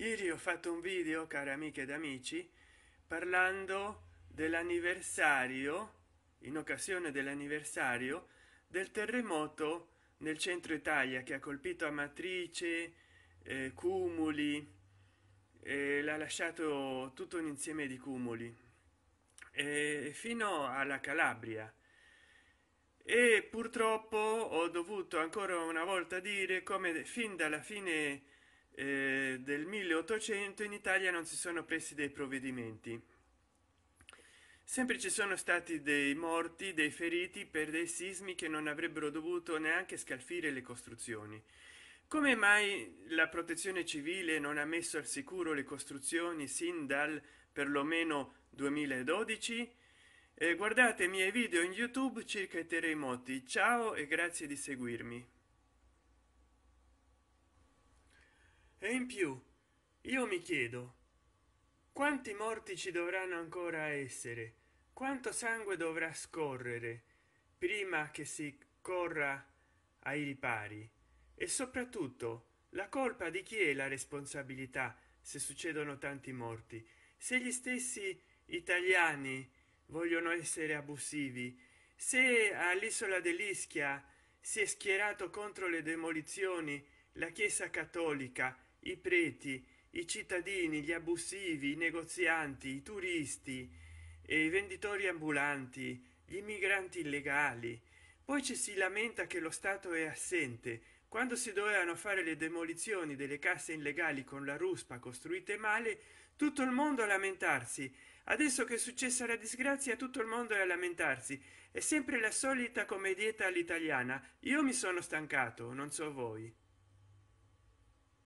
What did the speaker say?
ieri ho fatto un video cari amiche ed amici parlando dell'anniversario in occasione dell'anniversario del terremoto nel centro italia che ha colpito amatrice eh, cumuli l'ha lasciato tutto un insieme di cumuli eh, fino alla calabria e purtroppo ho dovuto ancora una volta dire come fin dalla fine eh, del 1800 in italia non si sono presi dei provvedimenti sempre ci sono stati dei morti dei feriti per dei sismi che non avrebbero dovuto neanche scalfire le costruzioni come mai la protezione civile non ha messo al sicuro le costruzioni sin dal perlomeno 2012 eh, guardate i miei video in youtube circa i terremoti ciao e grazie di seguirmi e in più io mi chiedo quanti morti ci dovranno ancora essere quanto sangue dovrà scorrere prima che si corra ai ripari e soprattutto la colpa di chi è la responsabilità se succedono tanti morti se gli stessi italiani vogliono essere abusivi se all'isola dell'ischia si è schierato contro le demolizioni la chiesa cattolica i preti i cittadini gli abusivi i negozianti i turisti e i venditori ambulanti gli immigranti illegali poi ci si lamenta che lo stato è assente quando si dovevano fare le demolizioni delle casse illegali con la ruspa costruite male tutto il mondo a lamentarsi adesso che è successa la disgrazia tutto il mondo è a lamentarsi è sempre la solita comedietta all'italiana io mi sono stancato non so voi